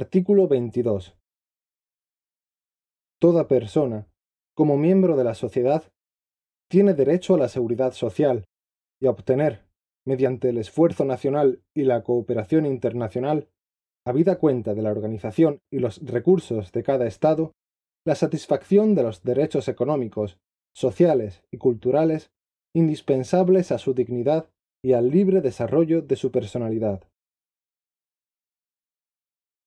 Artículo 22. Toda persona, como miembro de la sociedad, tiene derecho a la seguridad social y a obtener, mediante el esfuerzo nacional y la cooperación internacional, a vida cuenta de la organización y los recursos de cada Estado, la satisfacción de los derechos económicos, sociales y culturales indispensables a su dignidad y al libre desarrollo de su personalidad.